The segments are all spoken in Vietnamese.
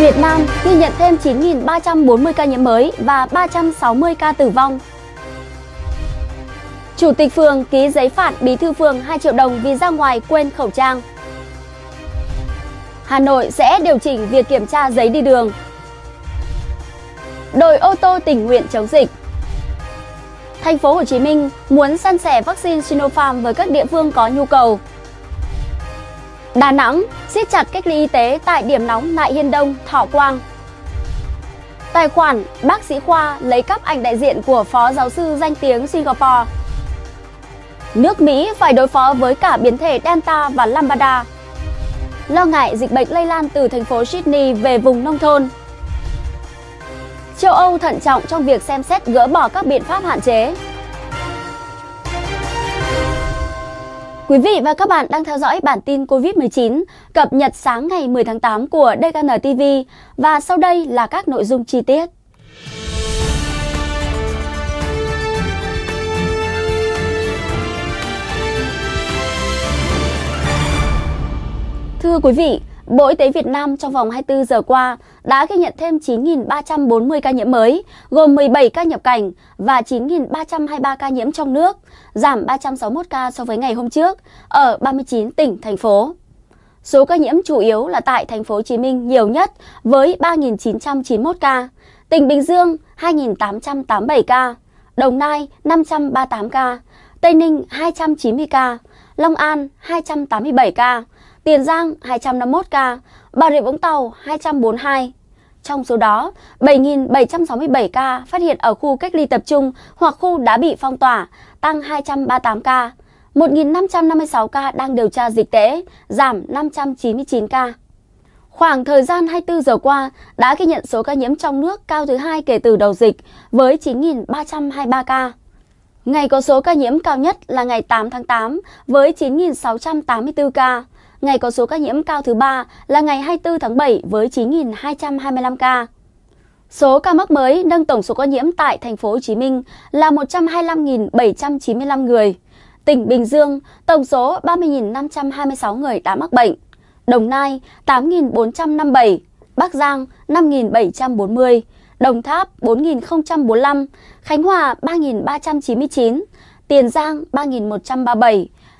Việt Nam ghi nhận thêm 9.340 ca nhiễm mới và 360 ca tử vong. Chủ tịch phường ký giấy phạt bí thư phường 2 triệu đồng vì ra ngoài quên khẩu trang. Hà Nội sẽ điều chỉnh việc kiểm tra giấy đi đường. Đội ô tô tình nguyện chống dịch. Thành phố Hồ Chí Minh muốn san sẻ vaccine Sinopharm với các địa phương có nhu cầu. Đà Nẵng siết chặt cách ly y tế tại điểm nóng Nại Hiên Đông, Thọ Quang. Tài khoản bác sĩ khoa lấy cắp ảnh đại diện của phó giáo sư danh tiếng Singapore. Nước Mỹ phải đối phó với cả biến thể Delta và Lambda. Lo ngại dịch bệnh lây lan từ thành phố Sydney về vùng nông thôn. Châu Âu thận trọng trong việc xem xét gỡ bỏ các biện pháp hạn chế, Quý vị và các bạn đang theo dõi bản tin COVID-19 cập nhật sáng ngày 10 tháng 8 của DKN TV và sau đây là các nội dung chi tiết. Thưa quý vị, Bộ Y tế Việt Nam trong vòng 24 giờ qua đã ghi nhận thêm 9.340 ca nhiễm mới, gồm 17 ca nhập cảnh và 9.323 ca nhiễm trong nước, giảm 361 ca so với ngày hôm trước ở 39 tỉnh, thành phố. Số ca nhiễm chủ yếu là tại thành phố Hồ Chí Minh nhiều nhất với 3.991 ca, tỉnh Bình Dương 2.887 ca, Đồng Nai 538 ca, Tây Ninh 290 ca, Long An 287 ca, Tiền Giang 251 ca, Bà Rịa Vũng Tàu 242. Trong số đó, 7.767 ca phát hiện ở khu cách ly tập trung hoặc khu đã bị phong tỏa, tăng 238 ca. 1.556 ca đang điều tra dịch tễ, giảm 599 ca. Khoảng thời gian 24 giờ qua đã ghi nhận số ca nhiễm trong nước cao thứ hai kể từ đầu dịch với 9.323 ca. Ngày có số ca nhiễm cao nhất là ngày 8 tháng 8 với 9.684 ca. Ngày có số ca nhiễm cao thứ ba là ngày 24 tháng 7 với 9.225 ca. Số ca mắc mới nâng tổng số ca nhiễm tại thành phố Hồ Chí Minh là 125.795 người. Tỉnh Bình Dương, tổng số 30.526 người đã mắc bệnh. Đồng Nai 8.457, Bắc Giang 5.740, Đồng Tháp 4.045, Khánh Hòa 3.399, Tiền Giang 3.137,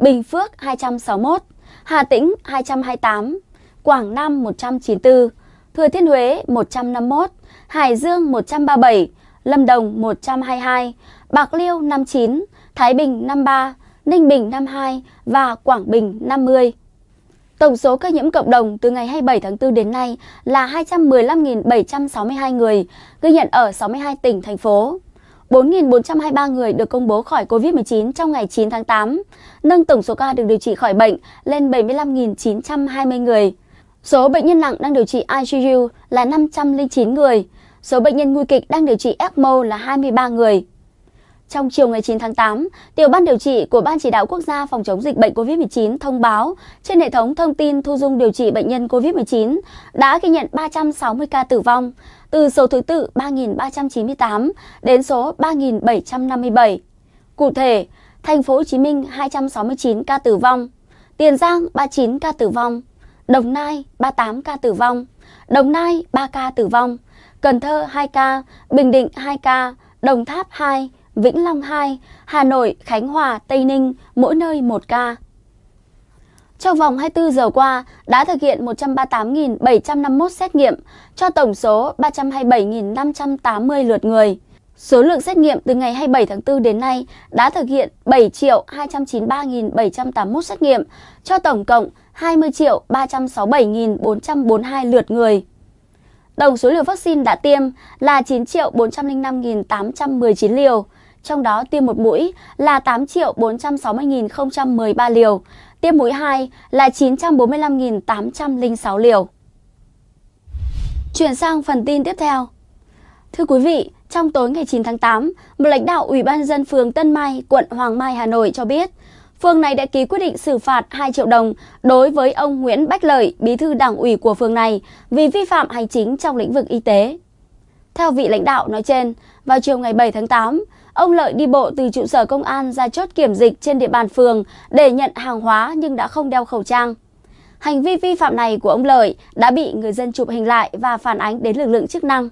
Bình Phước 261, Hà Tĩnh 228, Quảng Nam 194, Thừa Thiên Huế 151, Hải Dương 137, Lâm Đồng 122, Bạc Liêu 59, Thái Bình 53, Ninh Bình 52 và Quảng Bình 50. Tổng số ca nhiễm cộng đồng từ ngày 27 tháng 4 đến nay là 215.762 người, ghi nhận ở 62 tỉnh, thành phố. 4.423 người được công bố khỏi COVID-19 trong ngày 9 tháng 8, nâng tổng số ca được điều trị khỏi bệnh lên 75.920 người. Số bệnh nhân nặng đang điều trị ICU là 509 người, số bệnh nhân nguy kịch đang điều trị ECMO là 23 người. Trong chiều ngày 9 tháng 8, Tiểu ban điều trị của Ban chỉ đạo quốc gia phòng chống dịch bệnh COVID-19 thông báo trên hệ thống thông tin thu dung điều trị bệnh nhân COVID-19 đã ghi nhận 360 ca tử vong, từ số thứ tự 3.398 đến số 3.757. Cụ thể, Thành phố Hồ Chí Minh 269 ca tử vong, Tiền Giang 39 ca tử vong, Đồng Nai 38 ca tử vong, Đồng Nai 3 ca tử vong, Cần Thơ 2 ca, Bình Định 2 ca, Đồng Tháp 2, Vĩnh Long 2, Hà Nội, Khánh Hòa, Tây Ninh, mỗi nơi 1 ca. Trong vòng 24 giờ qua, đã thực hiện 138.751 xét nghiệm cho tổng số 327.580 lượt người. Số lượng xét nghiệm từ ngày 27 tháng 4 đến nay đã thực hiện 7.293.781 xét nghiệm cho tổng cộng 20.367.442 lượt người. Tổng số liều vaccine đã tiêm là 9.405.819 liều, trong đó tiêm một mũi là 8.460.013 liều, tiêm mũi 2 là 945.806 liều. Chuyển sang phần tin tiếp theo. Thưa quý vị, trong tối ngày 9 tháng 8, một lãnh đạo Ủy ban dân phường Tân Mai, quận Hoàng Mai, Hà Nội cho biết, phường này đã ký quyết định xử phạt 2 triệu đồng đối với ông Nguyễn Bách Lợi, bí thư đảng ủy của phường này vì vi phạm hành chính trong lĩnh vực y tế. Theo vị lãnh đạo nói trên, vào chiều ngày 7 tháng 8, Ông Lợi đi bộ từ trụ sở công an ra chốt kiểm dịch trên địa bàn phường để nhận hàng hóa nhưng đã không đeo khẩu trang. Hành vi vi phạm này của ông Lợi đã bị người dân chụp hình lại và phản ánh đến lực lượng chức năng.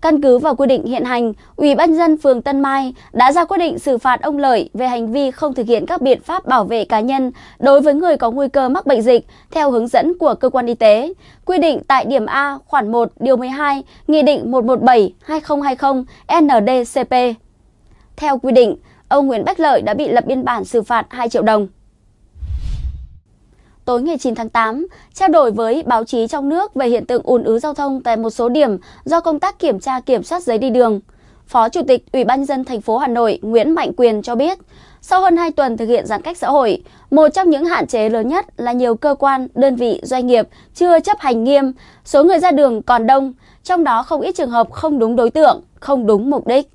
Căn cứ vào quy định hiện hành, Ủy ban dân phường Tân Mai đã ra quyết định xử phạt ông Lợi về hành vi không thực hiện các biện pháp bảo vệ cá nhân đối với người có nguy cơ mắc bệnh dịch theo hướng dẫn của cơ quan y tế, quy định tại điểm A khoản 1 điều 12 Nghị định 117/2020 NDCP. Theo quy định, ông Nguyễn Bách Lợi đã bị lập biên bản xử phạt 2 triệu đồng. Tối ngày 9 tháng 8, trao đổi với báo chí trong nước về hiện tượng ùn ứ giao thông tại một số điểm do công tác kiểm tra kiểm soát giấy đi đường, Phó Chủ tịch Ủy ban dân thành phố Hà Nội Nguyễn Mạnh Quyền cho biết, sau hơn 2 tuần thực hiện giãn cách xã hội, một trong những hạn chế lớn nhất là nhiều cơ quan, đơn vị, doanh nghiệp chưa chấp hành nghiêm, số người ra đường còn đông, trong đó không ít trường hợp không đúng đối tượng, không đúng mục đích.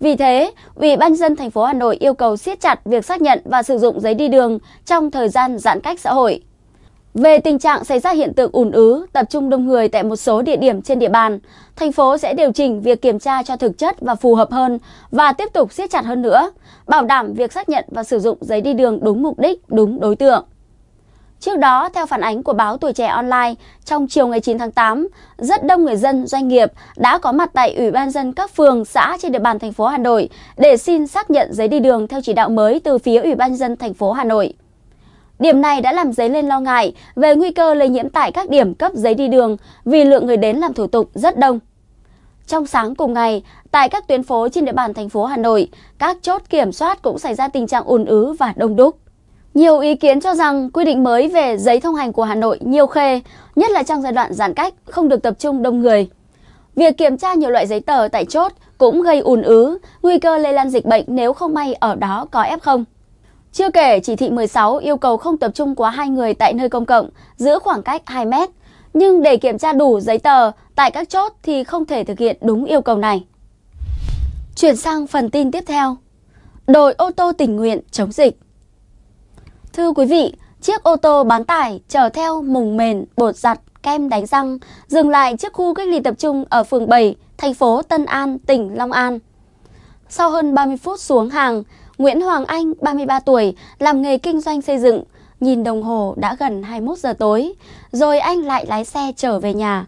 Vì thế, Ủy ban dân thành phố Hà Nội yêu cầu siết chặt việc xác nhận và sử dụng giấy đi đường trong thời gian giãn cách xã hội. Về tình trạng xảy ra hiện tượng ùn ứ, tập trung đông người tại một số địa điểm trên địa bàn, thành phố sẽ điều chỉnh việc kiểm tra cho thực chất và phù hợp hơn và tiếp tục siết chặt hơn nữa, bảo đảm việc xác nhận và sử dụng giấy đi đường đúng mục đích, đúng đối tượng. Trước đó, theo phản ánh của báo Tuổi Trẻ Online, trong chiều ngày 9 tháng 8, rất đông người dân, doanh nghiệp đã có mặt tại Ủy ban dân các phường, xã trên địa bàn thành phố Hà Nội để xin xác nhận giấy đi đường theo chỉ đạo mới từ phía Ủy ban dân thành phố Hà Nội. Điểm này đã làm dấy lên lo ngại về nguy cơ lây nhiễm tại các điểm cấp giấy đi đường vì lượng người đến làm thủ tục rất đông. Trong sáng cùng ngày, tại các tuyến phố trên địa bàn thành phố Hà Nội, các chốt kiểm soát cũng xảy ra tình trạng ùn ứ và đông đúc. Nhiều ý kiến cho rằng quy định mới về giấy thông hành của Hà Nội nhiều khê, nhất là trong giai đoạn giãn cách, không được tập trung đông người. Việc kiểm tra nhiều loại giấy tờ tại chốt cũng gây ùn ứ, nguy cơ lây lan dịch bệnh nếu không may ở đó có F0. Chưa kể, chỉ thị 16 yêu cầu không tập trung quá hai người tại nơi công cộng, giữ khoảng cách 2 mét. Nhưng để kiểm tra đủ giấy tờ tại các chốt thì không thể thực hiện đúng yêu cầu này. Chuyển sang phần tin tiếp theo. Đội ô tô tình nguyện chống dịch Thưa quý vị, chiếc ô tô bán tải chở theo mùng mền, bột giặt, kem đánh răng dừng lại trước khu cách ly tập trung ở phường 7, thành phố Tân An, tỉnh Long An. Sau hơn 30 phút xuống hàng, Nguyễn Hoàng Anh, 33 tuổi, làm nghề kinh doanh xây dựng, nhìn đồng hồ đã gần 21 giờ tối, rồi anh lại lái xe trở về nhà.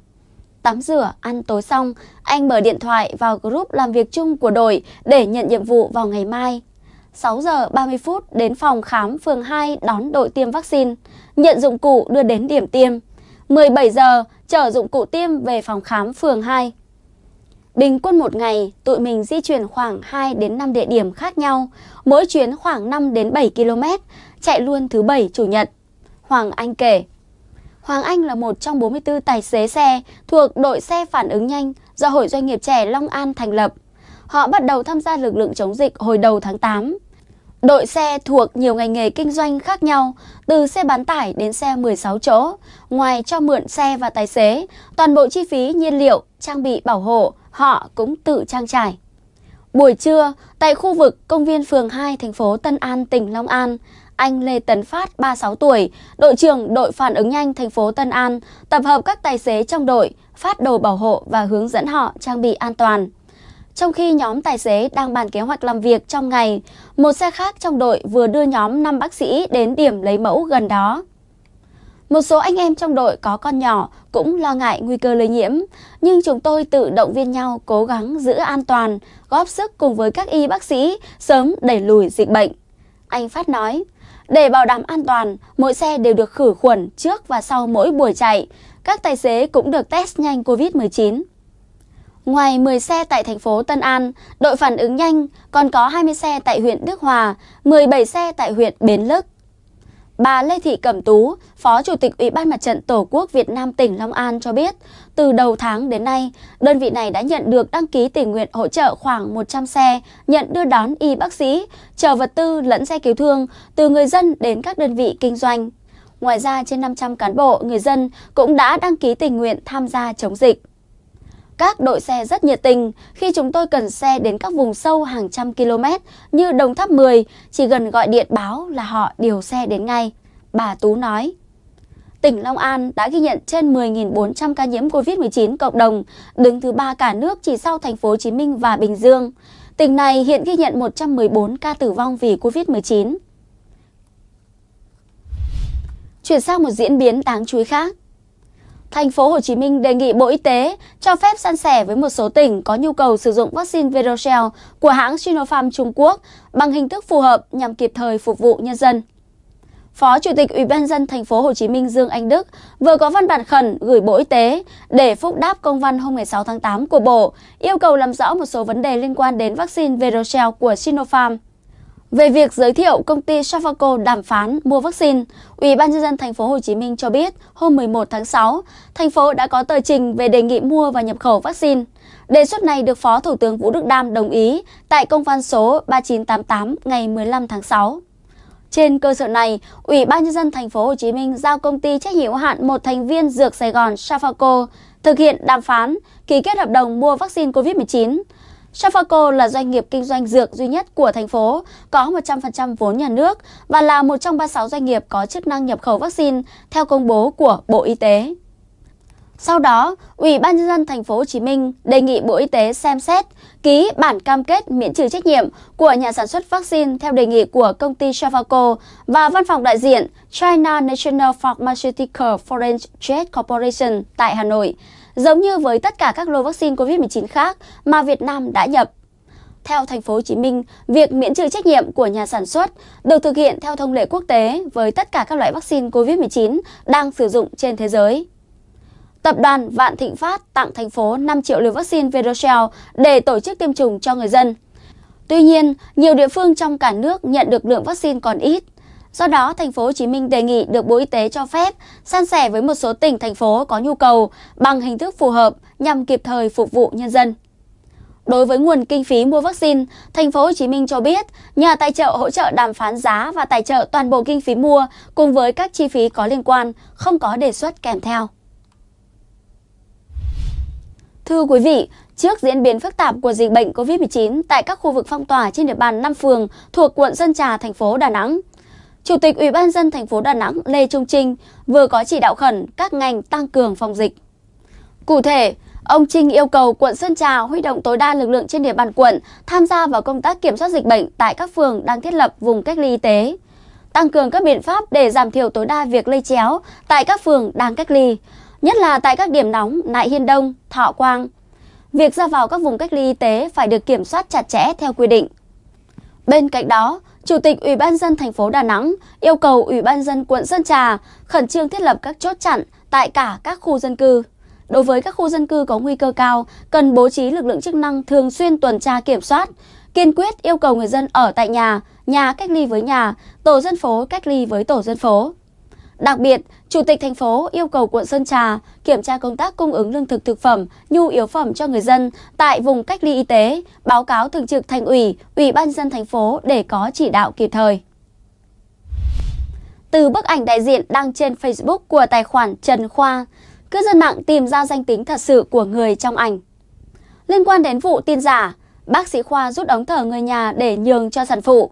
Tắm rửa, ăn tối xong, anh mở điện thoại vào group làm việc chung của đội để nhận nhiệm vụ vào ngày mai. 6 giờ 30 phút đến phòng khám phường 2 đón đội tiêm vaccine, nhận dụng cụ đưa đến điểm tiêm. 17 giờ chở dụng cụ tiêm về phòng khám phường 2. Bình quân một ngày, tụi mình di chuyển khoảng 2 đến 5 địa điểm khác nhau, mỗi chuyến khoảng 5 đến 7 km, chạy luôn thứ bảy chủ nhật. Hoàng Anh kể, Hoàng Anh là một trong 44 tài xế xe thuộc đội xe phản ứng nhanh do Hội Doanh nghiệp Trẻ Long An thành lập. Họ bắt đầu tham gia lực lượng chống dịch hồi đầu tháng 8. Đội xe thuộc nhiều ngành nghề kinh doanh khác nhau, từ xe bán tải đến xe 16 chỗ. Ngoài cho mượn xe và tài xế, toàn bộ chi phí nhiên liệu, trang bị bảo hộ, họ cũng tự trang trải. Buổi trưa, tại khu vực công viên phường 2 thành phố Tân An, tỉnh Long An, anh Lê Tấn Phát, 36 tuổi, đội trưởng đội phản ứng nhanh thành phố Tân An, tập hợp các tài xế trong đội, phát đồ bảo hộ và hướng dẫn họ trang bị an toàn. Trong khi nhóm tài xế đang bàn kế hoạch làm việc trong ngày, một xe khác trong đội vừa đưa nhóm 5 bác sĩ đến điểm lấy mẫu gần đó. Một số anh em trong đội có con nhỏ cũng lo ngại nguy cơ lây nhiễm, nhưng chúng tôi tự động viên nhau cố gắng giữ an toàn, góp sức cùng với các y bác sĩ sớm đẩy lùi dịch bệnh. Anh Phát nói, để bảo đảm an toàn, mỗi xe đều được khử khuẩn trước và sau mỗi buổi chạy. Các tài xế cũng được test nhanh COVID-19. Ngoài 10 xe tại thành phố Tân An, đội phản ứng nhanh còn có 20 xe tại huyện Đức Hòa, 17 xe tại huyện Bến Lức. Bà Lê Thị Cẩm Tú, Phó Chủ tịch Ủy ban Mặt trận Tổ quốc Việt Nam tỉnh Long An cho biết, từ đầu tháng đến nay, đơn vị này đã nhận được đăng ký tình nguyện hỗ trợ khoảng 100 xe, nhận đưa đón y bác sĩ, chờ vật tư lẫn xe cứu thương từ người dân đến các đơn vị kinh doanh. Ngoài ra, trên 500 cán bộ, người dân cũng đã đăng ký tình nguyện tham gia chống dịch. Các đội xe rất nhiệt tình khi chúng tôi cần xe đến các vùng sâu hàng trăm km như Đồng Tháp 10, chỉ gần gọi điện báo là họ điều xe đến ngay. Bà Tú nói, tỉnh Long An đã ghi nhận trên 10.400 ca nhiễm COVID-19 cộng đồng, đứng thứ ba cả nước chỉ sau thành phố Hồ Chí Minh và Bình Dương. Tỉnh này hiện ghi nhận 114 ca tử vong vì COVID-19. Chuyển sang một diễn biến đáng chú ý khác, Thành phố Hồ Chí Minh đề nghị Bộ Y tế cho phép san sẻ với một số tỉnh có nhu cầu sử dụng vaccine Verocell của hãng Sinopharm Trung Quốc bằng hình thức phù hợp nhằm kịp thời phục vụ nhân dân. Phó Chủ tịch Ủy ban dân thành phố Hồ Chí Minh Dương Anh Đức vừa có văn bản khẩn gửi Bộ Y tế để phúc đáp công văn hôm ngày 6 tháng 8 của Bộ yêu cầu làm rõ một số vấn đề liên quan đến vaccine Verocell của Sinopharm. Về việc giới thiệu công ty Safaco đàm phán mua vaccine, Ủy ban nhân dân thành phố Hồ Chí Minh cho biết hôm 11 tháng 6, thành phố đã có tờ trình về đề nghị mua và nhập khẩu vaccine. Đề xuất này được Phó Thủ tướng Vũ Đức Đam đồng ý tại công văn số 3988 ngày 15 tháng 6. Trên cơ sở này, Ủy ban nhân dân thành phố Hồ Chí Minh giao công ty trách nhiệm hữu hạn một thành viên dược Sài Gòn Safaco thực hiện đàm phán, ký kết hợp đồng mua vaccine COVID-19 Trafaco là doanh nghiệp kinh doanh dược duy nhất của thành phố, có 100% vốn nhà nước và là một trong 36 doanh nghiệp có chức năng nhập khẩu vaccine theo công bố của Bộ Y tế. Sau đó, Ủy ban nhân dân thành phố Hồ Chí Minh đề nghị Bộ Y tế xem xét ký bản cam kết miễn trừ trách nhiệm của nhà sản xuất vaccine theo đề nghị của công ty Trafaco và văn phòng đại diện China National Pharmaceutical Foreign Trade Corporation tại Hà Nội giống như với tất cả các lô vaccine COVID-19 khác mà Việt Nam đã nhập. Theo thành phố Hồ Chí Minh, việc miễn trừ trách nhiệm của nhà sản xuất được thực hiện theo thông lệ quốc tế với tất cả các loại vaccine COVID-19 đang sử dụng trên thế giới. Tập đoàn Vạn Thịnh Phát tặng thành phố 5 triệu liều vaccine Verocell để tổ chức tiêm chủng cho người dân. Tuy nhiên, nhiều địa phương trong cả nước nhận được lượng vaccine còn ít – Do đó, thành phố Hồ Chí Minh đề nghị được Bộ Y tế cho phép san sẻ với một số tỉnh thành phố có nhu cầu bằng hình thức phù hợp nhằm kịp thời phục vụ nhân dân. Đối với nguồn kinh phí mua vaccine, thành phố Hồ Chí Minh cho biết nhà tài trợ hỗ trợ đàm phán giá và tài trợ toàn bộ kinh phí mua cùng với các chi phí có liên quan, không có đề xuất kèm theo. Thưa quý vị, trước diễn biến phức tạp của dịch bệnh COVID-19 tại các khu vực phong tỏa trên địa bàn 5 phường thuộc quận Sơn Trà, thành phố Đà Nẵng, Chủ tịch Ủy ban dân thành phố Đà Nẵng Lê Trung Trinh vừa có chỉ đạo khẩn các ngành tăng cường phòng dịch. Cụ thể, ông Trinh yêu cầu quận Sơn Trà huy động tối đa lực lượng trên địa bàn quận tham gia vào công tác kiểm soát dịch bệnh tại các phường đang thiết lập vùng cách ly y tế, tăng cường các biện pháp để giảm thiểu tối đa việc lây chéo tại các phường đang cách ly, nhất là tại các điểm nóng Nại Hiên Đông, Thọ Quang. Việc ra vào các vùng cách ly y tế phải được kiểm soát chặt chẽ theo quy định. Bên cạnh đó, Chủ tịch Ủy ban dân thành phố Đà Nẵng yêu cầu Ủy ban dân quận Sơn Trà khẩn trương thiết lập các chốt chặn tại cả các khu dân cư. Đối với các khu dân cư có nguy cơ cao, cần bố trí lực lượng chức năng thường xuyên tuần tra kiểm soát, kiên quyết yêu cầu người dân ở tại nhà, nhà cách ly với nhà, tổ dân phố cách ly với tổ dân phố. Đặc biệt, Chủ tịch thành phố yêu cầu quận Sơn Trà kiểm tra công tác cung ứng lương thực thực phẩm, nhu yếu phẩm cho người dân tại vùng cách ly y tế, báo cáo thường trực thành ủy, ủy ban dân thành phố để có chỉ đạo kịp thời. Từ bức ảnh đại diện đăng trên Facebook của tài khoản Trần Khoa, cư dân mạng tìm ra danh tính thật sự của người trong ảnh. Liên quan đến vụ tin giả, bác sĩ Khoa rút ống thở người nhà để nhường cho sản phụ.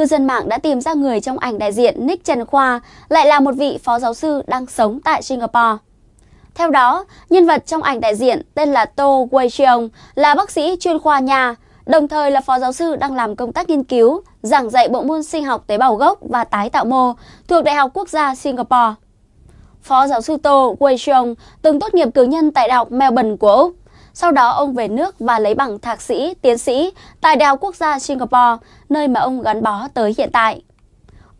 Cư dân mạng đã tìm ra người trong ảnh đại diện Nick Trần Khoa lại là một vị phó giáo sư đang sống tại Singapore. Theo đó, nhân vật trong ảnh đại diện tên là To Wei Cheong là bác sĩ chuyên khoa nhà, đồng thời là phó giáo sư đang làm công tác nghiên cứu, giảng dạy bộ môn sinh học tế bào gốc và tái tạo mô thuộc Đại học Quốc gia Singapore. Phó giáo sư Tô Wei Cheong từng tốt nghiệp cử nhân tại Đại học Melbourne của Úc sau đó ông về nước và lấy bằng thạc sĩ, tiến sĩ tại Đại học Quốc gia Singapore, nơi mà ông gắn bó tới hiện tại.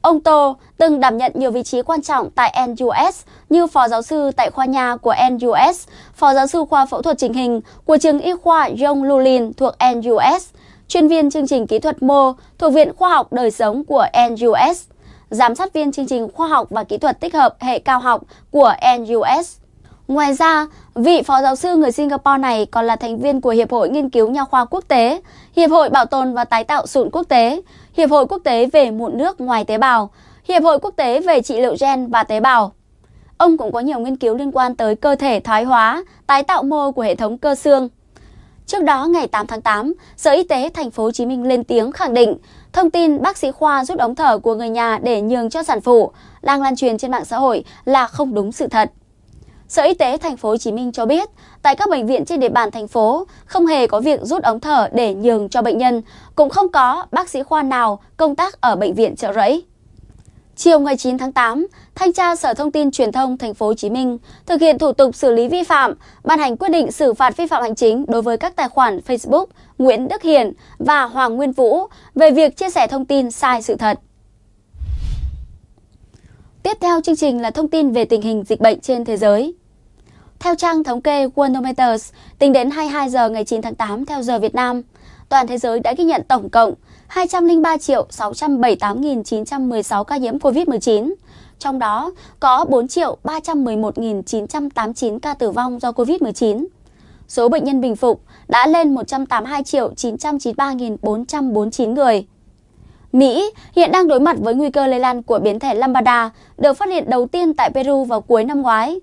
Ông Tô từng đảm nhận nhiều vị trí quan trọng tại NUS như phó giáo sư tại khoa nhà của NUS, phó giáo sư khoa phẫu thuật chỉnh hình của trường y khoa Yong Lulin thuộc NUS, chuyên viên chương trình kỹ thuật mô thuộc Viện Khoa học Đời sống của NUS, giám sát viên chương trình khoa học và kỹ thuật tích hợp hệ cao học của NUS. Ngoài ra, vị phó giáo sư người Singapore này còn là thành viên của Hiệp hội Nghiên cứu Nha khoa Quốc tế, Hiệp hội Bảo tồn và Tái tạo sụn quốc tế, Hiệp hội Quốc tế về mụn nước ngoài tế bào, Hiệp hội Quốc tế về trị liệu gen và tế bào. Ông cũng có nhiều nghiên cứu liên quan tới cơ thể thoái hóa, tái tạo mô của hệ thống cơ xương. Trước đó, ngày 8 tháng 8, Sở Y tế Thành phố Hồ Chí Minh lên tiếng khẳng định thông tin bác sĩ khoa rút ống thở của người nhà để nhường cho sản phụ đang lan truyền trên mạng xã hội là không đúng sự thật. Sở Y tế thành phố Hồ Chí Minh cho biết, tại các bệnh viện trên địa bàn thành phố không hề có việc rút ống thở để nhường cho bệnh nhân, cũng không có bác sĩ khoa nào công tác ở bệnh viện Chợ Rẫy. Chiều ngày 9 tháng 8, Thanh tra Sở Thông tin Truyền thông Thành phố Hồ Chí Minh thực hiện thủ tục xử lý vi phạm, ban hành quyết định xử phạt vi phạm hành chính đối với các tài khoản Facebook Nguyễn Đức Hiển và Hoàng Nguyên Vũ về việc chia sẻ thông tin sai sự thật. Tiếp theo chương trình là thông tin về tình hình dịch bệnh trên thế giới. Theo trang thống kê Worldometers, tính đến 22 giờ ngày 9 tháng 8 theo giờ Việt Nam, toàn thế giới đã ghi nhận tổng cộng 203 triệu 678.916 ca nhiễm COVID-19, trong đó có 4 triệu 311.989 ca tử vong do COVID-19. Số bệnh nhân bình phục đã lên 182 triệu 993.449 người. Mỹ hiện đang đối mặt với nguy cơ lây lan của biến thể Lambda được phát hiện đầu tiên tại Peru vào cuối năm ngoái,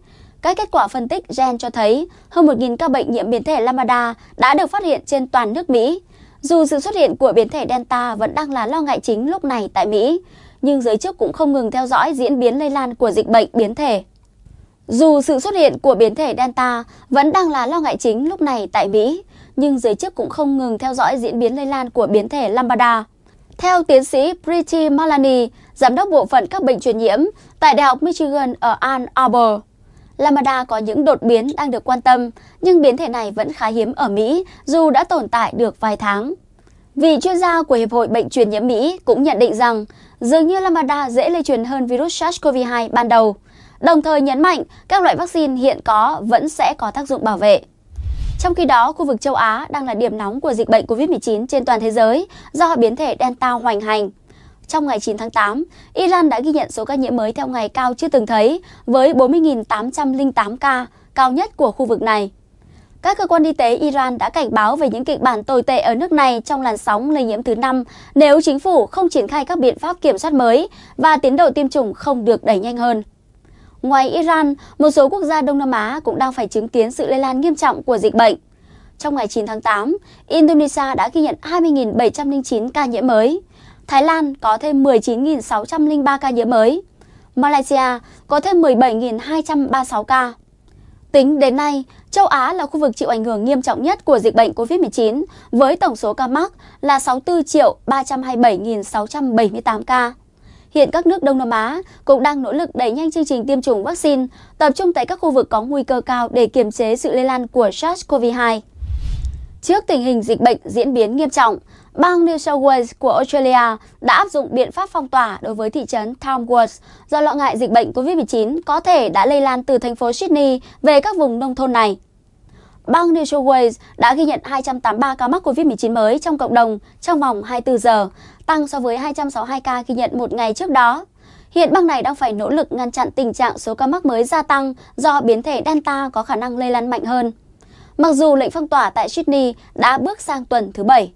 các kết quả phân tích gen cho thấy hơn 1.000 ca bệnh nhiễm biến thể Lambda đã được phát hiện trên toàn nước Mỹ. Dù sự xuất hiện của biến thể Delta vẫn đang là lo ngại chính lúc này tại Mỹ, nhưng giới chức cũng không ngừng theo dõi diễn biến lây lan của dịch bệnh biến thể. Dù sự xuất hiện của biến thể Delta vẫn đang là lo ngại chính lúc này tại Mỹ, nhưng giới chức cũng không ngừng theo dõi diễn biến lây lan của biến thể Lambda. Theo tiến sĩ Priti Malani, giám đốc bộ phận các bệnh truyền nhiễm tại Đại học Michigan ở Ann Arbor, Lambda có những đột biến đang được quan tâm, nhưng biến thể này vẫn khá hiếm ở Mỹ dù đã tồn tại được vài tháng. Vị chuyên gia của Hiệp hội Bệnh truyền nhiễm Mỹ cũng nhận định rằng dường như Lambda dễ lây truyền hơn virus SARS-CoV-2 ban đầu, đồng thời nhấn mạnh các loại vaccine hiện có vẫn sẽ có tác dụng bảo vệ. Trong khi đó, khu vực châu Á đang là điểm nóng của dịch bệnh COVID-19 trên toàn thế giới do biến thể Delta hoành hành. Trong ngày 9 tháng 8, Iran đã ghi nhận số ca nhiễm mới theo ngày cao chưa từng thấy với 40.808 ca, cao nhất của khu vực này. Các cơ quan y tế Iran đã cảnh báo về những kịch bản tồi tệ ở nước này trong làn sóng lây nhiễm thứ năm nếu chính phủ không triển khai các biện pháp kiểm soát mới và tiến độ tiêm chủng không được đẩy nhanh hơn. Ngoài Iran, một số quốc gia Đông Nam Á cũng đang phải chứng kiến sự lây lan nghiêm trọng của dịch bệnh. Trong ngày 9 tháng 8, Indonesia đã ghi nhận 20.709 ca nhiễm mới. Thái Lan có thêm 19.603 ca nhiễm mới. Malaysia có thêm 17.236 ca. Tính đến nay, châu Á là khu vực chịu ảnh hưởng nghiêm trọng nhất của dịch bệnh COVID-19 với tổng số ca mắc là 64 triệu 327.678 ca. Hiện các nước Đông Nam Á cũng đang nỗ lực đẩy nhanh chương trình tiêm chủng vaccine, tập trung tại các khu vực có nguy cơ cao để kiềm chế sự lây lan của SARS-CoV-2. Trước tình hình dịch bệnh diễn biến nghiêm trọng, bang New South Wales của Australia đã áp dụng biện pháp phong tỏa đối với thị trấn Tamworth do lo ngại dịch bệnh COVID-19 có thể đã lây lan từ thành phố Sydney về các vùng nông thôn này. Bang New South Wales đã ghi nhận 283 ca mắc COVID-19 mới trong cộng đồng trong vòng 24 giờ, tăng so với 262 ca ghi nhận một ngày trước đó. Hiện bang này đang phải nỗ lực ngăn chặn tình trạng số ca mắc mới gia tăng do biến thể Delta có khả năng lây lan mạnh hơn. Mặc dù lệnh phong tỏa tại Sydney đã bước sang tuần thứ bảy.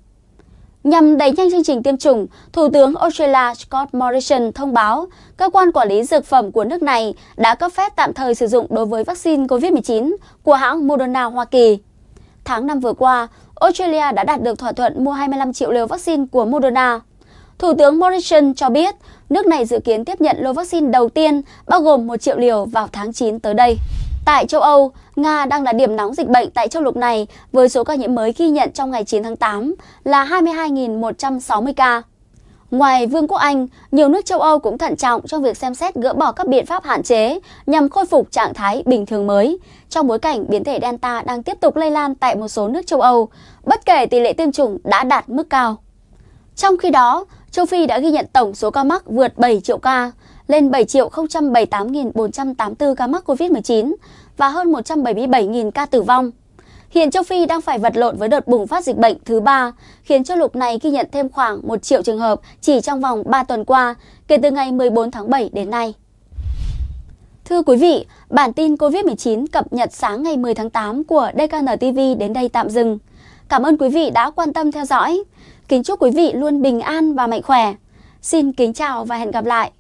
Nhằm đẩy nhanh chương trình tiêm chủng, Thủ tướng Australia Scott Morrison thông báo cơ quan quản lý dược phẩm của nước này đã cấp phép tạm thời sử dụng đối với vaccine COVID-19 của hãng Moderna Hoa Kỳ. Tháng năm vừa qua, Australia đã đạt được thỏa thuận mua 25 triệu liều vaccine của Moderna. Thủ tướng Morrison cho biết nước này dự kiến tiếp nhận lô vaccine đầu tiên bao gồm 1 triệu liều vào tháng 9 tới đây. Tại châu Âu, Nga đang là điểm nóng dịch bệnh tại châu lục này với số ca nhiễm mới ghi nhận trong ngày 9 tháng 8 là 22.160 ca. Ngoài Vương quốc Anh, nhiều nước châu Âu cũng thận trọng trong việc xem xét gỡ bỏ các biện pháp hạn chế nhằm khôi phục trạng thái bình thường mới trong bối cảnh biến thể Delta đang tiếp tục lây lan tại một số nước châu Âu, bất kể tỷ lệ tiêm chủng đã đạt mức cao. Trong khi đó, châu Phi đã ghi nhận tổng số ca mắc vượt 7 triệu ca, lên 7.078.484 ca mắc COVID-19 và hơn 177.000 ca tử vong. Hiện châu Phi đang phải vật lộn với đợt bùng phát dịch bệnh thứ ba, khiến châu lục này ghi nhận thêm khoảng 1 triệu trường hợp chỉ trong vòng 3 tuần qua, kể từ ngày 14 tháng 7 đến nay. Thưa quý vị, bản tin COVID-19 cập nhật sáng ngày 10 tháng 8 của DKN TV đến đây tạm dừng. Cảm ơn quý vị đã quan tâm theo dõi. Kính chúc quý vị luôn bình an và mạnh khỏe. Xin kính chào và hẹn gặp lại.